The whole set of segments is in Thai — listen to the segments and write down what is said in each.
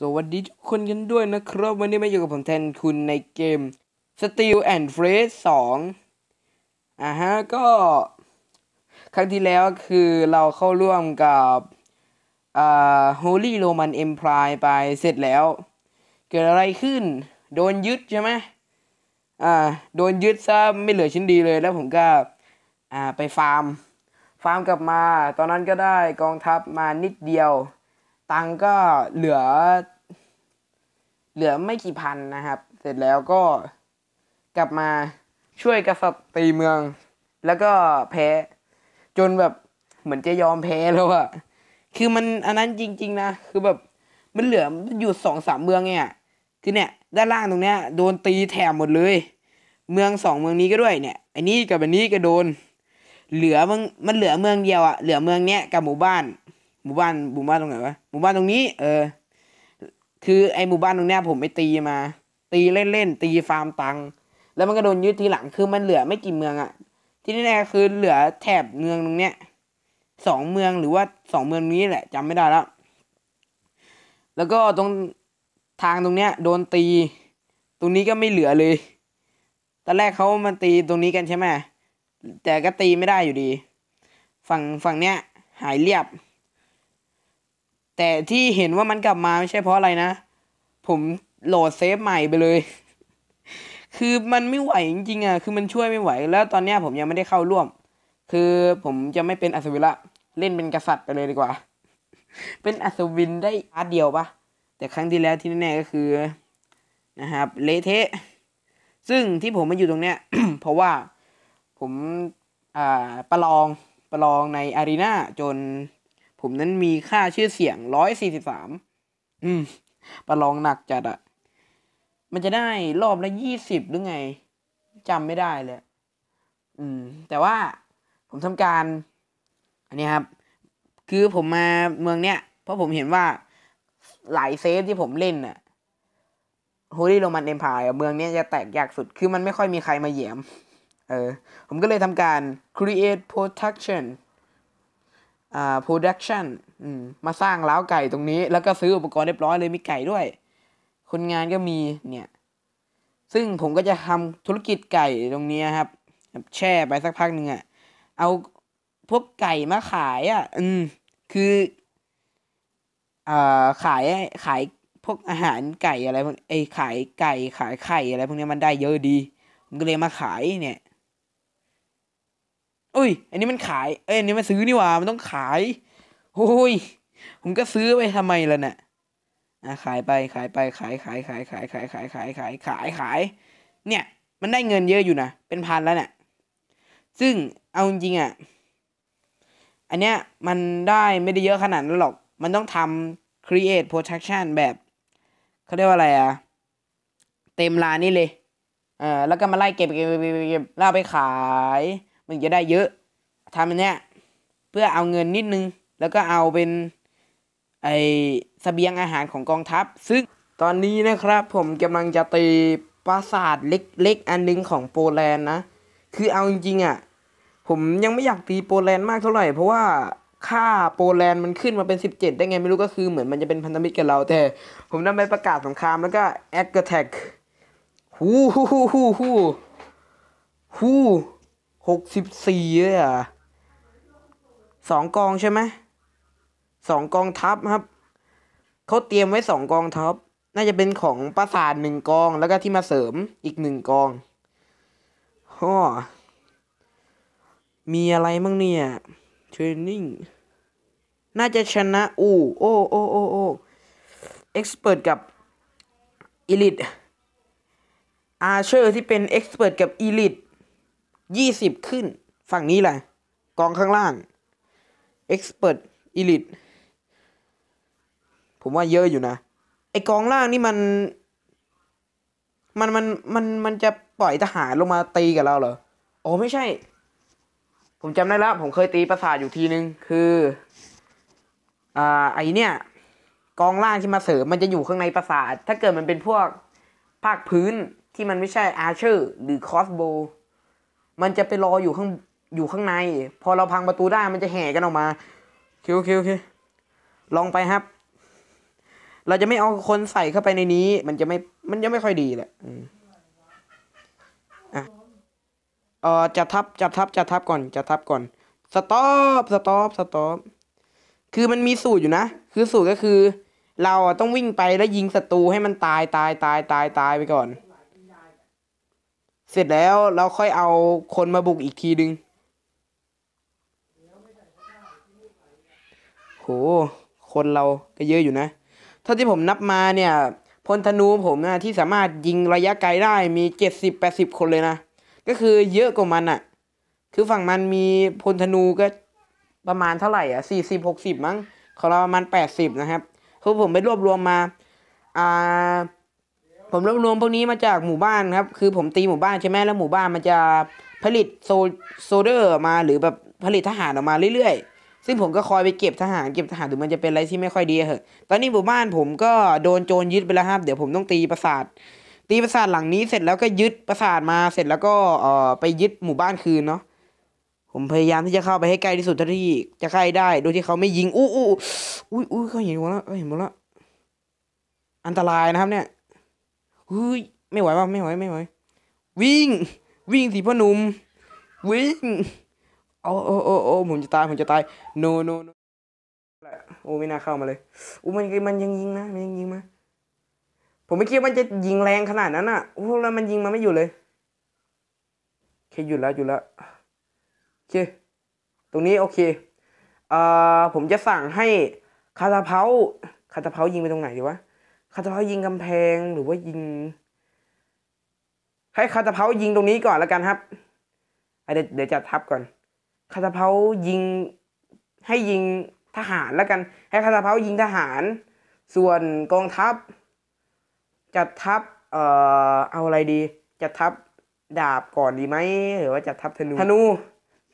สวัสดีทุกคนกันด้วยนะครับ วันนี้มาอยู่กับผมแทนคุณในเกม Steel and f r e s 2อ่าฮะก็ครั้งที่แล้วคือเราเข้าร่วมกับอ่า Holy Roman Empire ไปเสร็จแล้ว เกิดอะไรขึ้น โดนยึดใช่ไหมอ่าโดนยึดซะไม่เหลือชิ้นดีเลยแล้วผมก็อ่าไปฟาร์ม ฟาร์มกลับมา ตอนนั้นก็ได้กองทัพมานิดเดียวตังก็เหลือ เหลือไม่กี่พันนะครับ เสร็จแล้วก็กลับมาช่วยกษัตริย์ตีเมือง แล้วก็แพ้ จนแบบเหมือนจะยอมแพ้แล้วอะคือมันอันนั้นจริง ๆ นะ คือแบบมันเหลือมันอยู่สองสามเมืองเนี่ย คือเนี่ยด้านล่างตรงเนี้ยโดนตีแถมหมดเลย เมืองสองเมืองนี้ก็ด้วยเนี่ยอันนี้กับอันนี้ก็โดน เหลือมันมันเหลือเมืองเดียวอะเหลือเมืองเนี้ย กับหมู่บ้านหมู่บ้าน หมู่บ้านตรงไหนวะ หมู่บ้านตรงนี้ เออคือไอหมู่บ้านตรงเนี้ยผมไปตีมา ตีเล่นๆตีฟาร์มตังแล้วมันก็โดนยึดทีหลัง คือมันเหลือไม่กี่เมืองอะที่แน่ๆคือเหลือแถบเมืองตรงเนี้ย สองเมืองหรือว่าสองเมืองนี้แหละ จำไม่ได้แล้ว แล้วก็ตรงทางตรงเนี้ยโดนตี ตรงนี้ก็ไม่เหลือเลย ตอนแรกเขามันตีตรงนี้กันใช่ไหม แต่ก็ตีไม่ได้อยู่ดี ฝั่งฝั่งเนี้ยหายเรียบแต่ที่เห็นว่ามันกลับมาไม่ใช่เพราะอะไรนะ ผมโหลดเซฟใหม่ไปเลย คือมันไม่ไหวจริงๆอ่ะคือมันช่วยไม่ไหว แล้วตอนนี้ผมยังไม่ได้เข้าร่วม คือผมจะไม่เป็นอัศวินละเล่นเป็นกษัตริย์ไปเลยดีกว่า เป็นอัศวินได้อาร์ตเดียวปะแต่ครั้งที่แล้วที่แน่ๆ ก็คือนะครับเลเทะซึ่งที่ผมมาอยู่ตรงเนี้ย เพราะว่าผมอ่าประลองประลองในอารีนาจนผมนั้นมีค่าชื่อเสียงร้อยสี่สิบสามอืม ประลองหนักจัดอะมันจะได้รอบละยี่สิบหรือไง จำไม่ได้เลย อืม แต่ว่าผมทำการ อันนี้ครับ คือผมมาเมืองเนี้ย เพราะผมเห็นว่าหลายเซฟที่ผมเล่นอะโฮลี่โรมันเอ็มพายเมืองเนี้ยจะแตกยากสุด คือมันไม่ค่อยมีใครมาเหยียม เออ ผมก็เลยทำการ create protection อ่า production มาสร้างเล้าไก่ตรงนี้ แล้วก็ซื้ออุปกรณ์เรียบร้อยเลย มีไก่ด้วย คนงานก็มีเนี่ย ซึ่งผมก็จะทำธุรกิจไก่ตรงนี้ครับ แช่ไปสักพักหนึ่งอะ่ะ เอาพวกไก่มาขายอะ่ะ อืม คือ อ่า ขายขายพวกอาหารไก่อะไรพวกไอขายไก่ ขายไข่อะไรพวกนี้มันได้เยอะดีผมก็เลยมาขายเนี่ยอุ้ย อันนี้มันขาย เอ้ยอันนี้มันซื้อนี่หว่ามันต้องขาย โอ้ย ผมก็ซื้อไปทำไมล่ะเนี่ยอ่ะขายไป ขายไปขายขาย ขาย ขายขายขายขายขายขาย ขาย เนี่ย มันได้เงินเยอะอยู่นะ เป็นพันแล้วเนี่ย ซึ่งเอาจริงอ่ะอันเนี้ยมันได้ไม่ได้เยอะขนาดนั้นหรอก มันต้องทำ create protection แบบ เขาเรียกว่าอะไรอ่ะเต็มร้านนี่เลยเออแล้วก็มาไล่เก็บเก็บเก็บเก็บแล้วไปขายมันจะได้เยอะ ทำอันเนี้ยเพื่อเอาเงินนิดนึง แล้วก็เอาเป็นไอสเสบียงอาหารของกองทัพ ซึ่งตอนนี้นะครับผมกำลังจะตีปราสาทเล็กๆ อันนึงของโปแลนด์นะ คือเอาจริงๆอะ่ะผมยังไม่อยากตีโปแลนด์มากเท่าไหร่ เพราะว่าค่าโปแลนด์มันขึ้นมาเป็น 17 ได้ไงไม่รู้ก็คือเหมือนมันจะเป็นพันธมิตรกับเรา แต่ผมนำไปประกาศสงครามแล้วก็แอดกรแทกฮู้ฮู้ฮู้ฮูฮูหกสิบสี่เลยอ่ะสองกองใช่ไหมสองกองทัพครับ เขาเตรียมไว้สองกองทัพ น่าจะเป็นของปราสาทหนึ่งกองแล้วก็ที่มาเสริมอีกหนึ่งกองฮ่อมีอะไรมั่งเนี่ย เทรนนิ่งน่าจะชนะ อูโอโอโอโอเอ็กซ์เพิร์กับอีลิทอาเชอร์ที่เป็นเอ็กซ์เพิร์กับอีลิทยี่สิบขึ้นฝั่งนี้แหละกองข้างล่าง Expert Elite ผมว่าเยอะอยู่นะ ไอกองล่างนี่มันมัน มันมันมันจะปล่อยทหารลงมาตีกับเราเหรอ โอ้ ไม่ใช่ ผมจำได้แล้ว ผมเคยตีประสาทอยู่ทีนึง คือ อ่า ไอเนี่ยกองล่างที่มาเสริมมันจะอยู่ข้างในประสาท ถ้าเกิดมันเป็นพวก ภาคพื้นที่มันไม่ใช่อาร์เชอร์หรือคอสโบมันจะไปรออยู่ข้างอยู่ข้างใน พอเราพังประตูได้มันจะแห่กันออกมาคิวคิวคิวลองไปครับ เราจะไม่เอาคนใส่เข้าไปในนี้ มันจะไม่มันจะไม่ค่อยดีแหละอ่ะเออจะทับจะทับจะทับก่อนจะทับก่อนสต็อปสต็อปสต็อปคือมันมีสูตรอยู่นะ คือสูตรก็คือ เราต้องวิ่งไปแล้วยิงศัตรูให้มันตาย ตายตาย ตายตายไปก่อนเสร็จแล้วเราค่อยเอาคนมาบุกอีกทีนึงโห คนเราก็เยอะอยู่นะเท่าที่ผมนับมาเนี่ยพลธนูผมนะที่สามารถยิงระยะไกลได้มีเจ็ดสิบแปดสิบคนเลยนะ ก็คือเยอะกว่ามันอะคือฝั่งมันมีพลธนูก็ประมาณเท่าไหร่อ่ะสี่สิบหกสิบมั้งของเราประมาณแปดสิบนะครับคือผมไปรวบรวมมา อ่าผมรวบรวมพวกนี้มาจากหมู่บ้านครับ คือผมตีหมู่บ้านใช่ไหมแล้วหมู่บ้านมันจะผลิตโซโซเดอร์มาหรือแบบผลิตทหารออกมาเรื่อยๆ ซึ่งผมก็คอยไปเก็บทหาร เก็บทหาร ถึงมันจะเป็นอะไรที่ไม่ค่อยดีเหอะตอนนี้หมู่บ้านผมก็โดนโจรยึดไปแล้วครับ เดี๋ยวผมต้องตีปราสาท ตีปราสาทหลังนี้ เสร็จแล้วก็ยึดปราสาทมา เสร็จแล้วก็เอ่อไปยึดหมู่บ้านคืนเนาะ ผมพยายามที่จะเข้าไปให้ใกล้ที่สุดทที่จะใกล้ได้ โดยที่เขาไม่ยิง อู้อู้อุ้ยอุ้ยเขาเห็นหมดแล้วเขาเห็นหมดแล้ว อันตรายนะครับ เนี่ยเฮ้ยไม่ไหวว่ะไม่ไหวไม่ไหววิ่ง วิ่งสิพ่อหนุ่มวิ่งโอ้โอ้โอ้โอ้ผมจะตาย ผมจะตายโนโนโนโอ้ไม่น่าเข้ามาเลยอู้มันมันยังยิงนะมันยังยิงมาผมไม่คิดว่ามันจะยิงแรงขนาดนั้นอ่ะโอ้แล้วมันยิงมาไม่อยู่เลยโอเคหยุดแล้วหยุดแล้วโอเคตรงนี้โอเคอ่าผมจะสั่งให้คาตาเพาคาตาเพายิงไปตรงไหนดีวะคาตาเพายิงกำแพงหรือว่ายิง ให้คาตาเพายิงตรงนี้ก่อนแล้วกันครับเดี๋ยวดจะทับก่อน คาตาเพายิงให้ยิงทหารแล้วกัน ให้คาตาเพายิงทหาร ส่วนกองทัพจัดทัพเอ่อเอาอะไรดีจัดทัพดาบก่อนดีไหมหรือว่าจัดทัพธนูธนู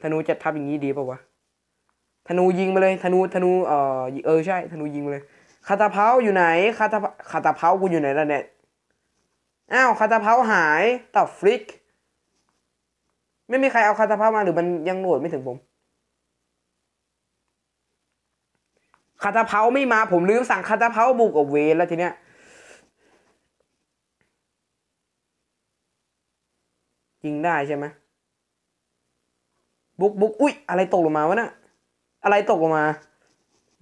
ธนูจัดทัพอย่างนี้ดีป่าวะธนูยิงมาเลยธนูธนูเออเออใช่ธนูยิงมาเลยคาตาเพาอยู่ไหนคาตาคาตาเพากูอยู่ไหนล่ะเนี่ยอ้าวคาตาเพาหายตับฟลิกไม่มีใครเอาคาตาเพามาหรือมันยังโหลดไม่ถึงผมคาตาเพาไม่มาผมลืมสั่งคาตาเพาบุกกับเวนแล้วทีเนี้ยยิงได้ใช่ไหมบุกบุกอุ้ยอะไรตกลงมาวะนะ่ะอะไรตกลงมา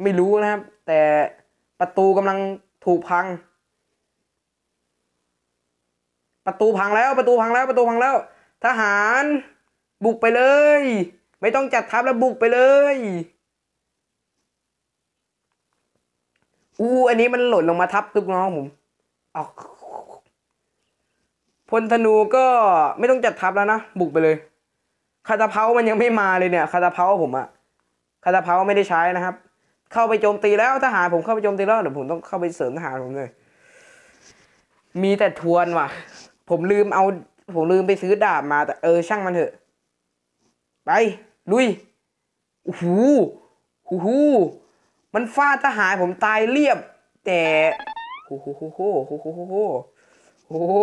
ไม่รู้นะครับแต่ประตูกำลังถูกพัง ประตูพังแล้วประตูพังแล้ว ประตูพังแล้วทหารบุกไปเลย ไม่ต้องจัดทัพแล้วบุกไปเลย อู้ อันนี้มันหล่นลงมาทับทุกน้องผม ออกพลธนูก็ไม่ต้องจัดทัพแล้วนะบุกไปเลย คาตาเพามันยังไม่มาเลยเนี่ย คาตาเพาผมอะคาตาเพาไม่ได้ใช้นะครับเข้าไปโจมตีแล้วทหารผมเข้าไปโจมตีแล้วเดี๋ยวผมต้องเข้าไปเสริมทหารผมเลยมีแต่ทวนว่ะ ผมลืมเอาผมลืมไปซื้อดาบมาแต่เออช่างมันเถอะไป ลุยโอ้โหโอ้โหมันฟาดทหารผมตายเรียบ แต่โอ้โหโอ้โหโอ้โหโอ้โหโอ้โห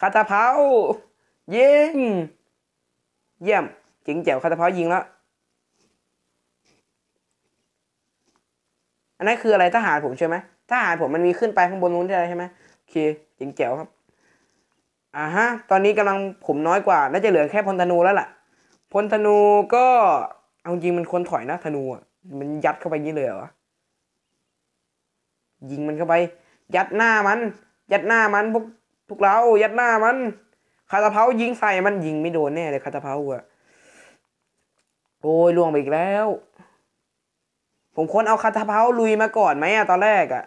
คาตาเพาเย่งเยี่ยมจิงแจ๋วคาตาเพายิงแล้วอันนั้นคืออะไรทหารผมใช่ไหมทหารผมมันมีขึ้นไปข้างบนนู้นได้ใช่ไหมโอเคเจ๋งแจ๋วครับ อ่าฮะ ตอนนี้กำลังผมน้อยกว่าน่าจะเหลือแค่พลธนูแล้วล่ะพลธนูก็เอาจริงมันควรถอยนะธนูอ่ะมันยัดเข้าไปนี่เลยเหรอยิงมันเข้าไป ยัดหน้ามัน ยัดหน้ามันพวกพวกเรายัดหน้ามันคาตาเพายิงใส่มันยิงไม่โดนแน่เลยคาตาเพาอ่ะโอ้ยล่วงไปอีกแล้วผมควรเอาคาตาเพาลุยมาก่อนไหมอะตอนแรกอะ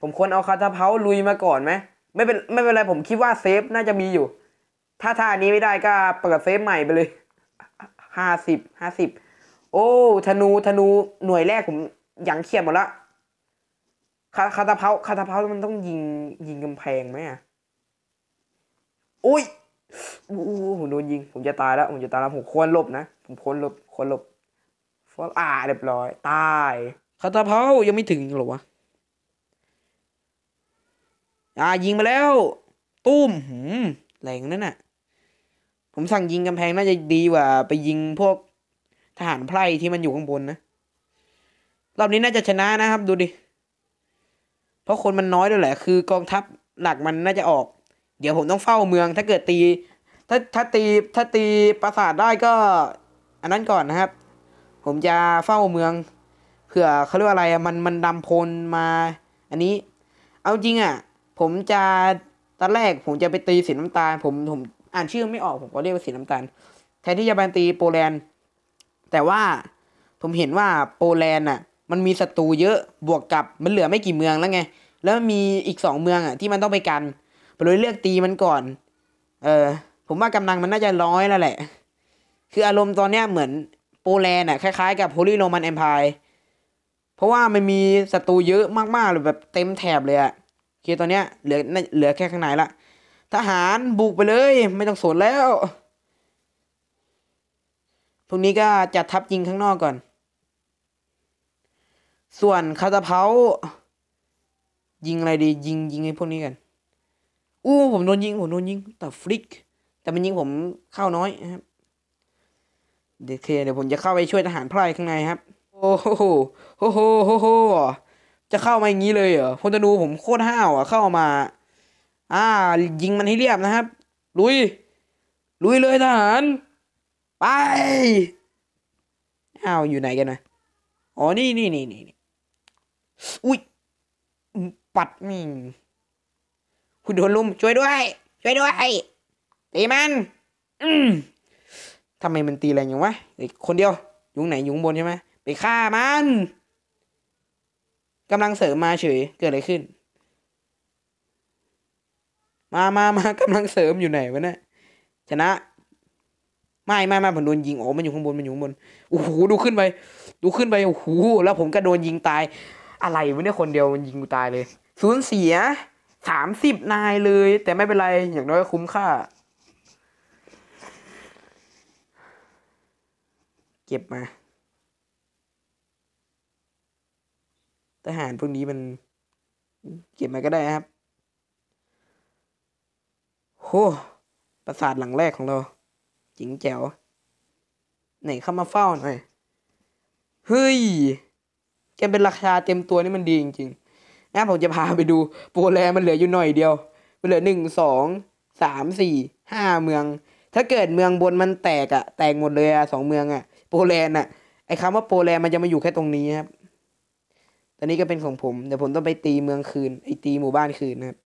ผมควรเอาคาตาเพาลุยมาก่อนไหมไม่เป็นไม่เป็นไรผมคิดว่าเซฟน่าจะมีอยู่ ถ้าท่านี้ไม่ได้ก็เปิดเซฟใหม่ไปเลยห้าสิบห้าสิบโอ้ ธนูธนูหน่วยแรกผมยังเขียนหมดละคาคาตาเพาคาตาเพามันต้องยิง ยิงกำแพงไหมอะโอ้ยโอ้โหผมโดนยิงผมจะตายแล้วผมจะตายแล้วผมควรหลบนะ ผมควรหลบควรหลบฟอลอ่า เรียบร้อย ตายคาตาเพายังไม่ถึงหรอวะอ่ายิงมาแล้วตุ้มหืมแรงนั่นน่ะผมสั่งยิงกำแพงน่าจะดีกว่า ไปยิงพวกทหารไพร่ที่มันอยู่ข้างบนนะรอบนี้น่าจะชนะนะครับ ดูดิ เพราะคนมันน้อยด้วยแหละ คือกองทัพหลักมันน่าจะออก เดี๋ยวผมต้องเฝ้าเมือง ถ้าเกิดตี ถ้าถ้าตีถ้าตีปราสาทได้ก็ อันนั้นก่อนนะครับผมจะเฝ้าเมืองเผื่อเขาเรียกอะไรมันมันดำพลมา อันนี้ เอาจริงอ่ะ ผมจะตอนแรกผมจะไปตีสีน้ำตาลผมผมอ่านชื่อไม่ออกผมก็เรียกว่าสีน้ำตาลแทนที่จะไปตีโปแลนด์แต่ว่าผมเห็นว่าโปแลนด์อ่ะ มันมีศัตรูเยอะบวกกับมันเหลือไม่กี่เมืองแล้วไงแล้วมีอีกสองเมืองอ่ะ ที่มันต้องไปกันผมเลยเลือกตีมันก่อน เออผมว่ากำลังมันน่าจะร้อยแล้วแหละ คืออารมณ์ตอนเนี้ยเหมือนโปแลนด์อ่ะคล้ายๆ กับโฮลีโรมันแอมพาย เพราะว่ามันมีศัตรูเยอะมากๆเลยแบบเต็มแถบเลยอ่ะคือตอนเนี้ยเหลือเหลือแค่ข้างในละ ทหารบุกไปเลย ไม่ต้องสนแล้ว พวกนี้ก็จัดทัพยิงข้างนอกก่อน ส่วนคาตาเพายิงอะไรดียิงยิงไอ้พวกนี้กันอู้ผมโดนยิงผมโดนยิงแต่ฟลิก แต่มันยิงผมเข้าน้อยนะครับี๋ยคเดี๋ยวผมจะเข้าไปช่วยทหารพลายข้างในครับ โอ้โหโอ้โหโอ้โห จะเข้ามาอย่างนี้เลยเหรอพลธนูผมโคตรห้าวอ่ะ เข้ามา อ่า ยิงมันให้เรียบนะครับ ลุย ลุยเลยทหาร ไปห้าวอยู่ไหนกันนะอ๋อนี่นี่นี่นี่อุ้ย ปัดมีคุณโดนลุมช่วยด้วย ช่วยด้วยตีมัน อืมทำไมมันตีแรงอย่างวะคนเดียวยุงไหนยุงบนใช่ไหมไปฆ่ามันกำลังเสริมมาเฉยเกิดอะไรขึ้น มามามากำลังเสริมอยู่ไหนวะเนี่ยชนะ ไม่ไม่ไม่ผมโดนยิงโอ้มันอยู่ข้างบนมันอยู่ข้างบนโอ้โหดูขึ้นไป ดูขึ้นไปโอ้โหแล้วผมก็โดนยิงตาย อะไรวะเนี่ยคนเดียวมันยิงกูตายเลยสูญเสียสามสิบนายเลย แต่ไม่เป็นไรอย่างน้อยคุ้มค่าเก็บมา ทหารพวกนี้มัน เก็บมาก็ได้ครับโหปราสาทหลังแรกของเรา จิงแจ๋ว ไหนเข้ามาเฝ้าหน่อย เฮ้ย แกเป็นราคาเต็มตัวนี่มันดีจริงๆนะผมจะพาไปดูโปรแลมันเหลืออยู่หน่อยเดียว มันเหลือหนึ่งสองสามสี่ห้าเมือง ถ้าเกิดเมืองบนมันแตกอะแตกหมดเลยอะสองเมืองอะโปรแลนด์อะไอ้คำว่าโปรแลนด์มันจะมาอยู่แค่ตรงนี้ครับ ตอนนี้ก็เป็นของผม เดี๋ยวผมต้องไปตีเมืองคืน ไอตีหมู่บ้านคืนนะครับ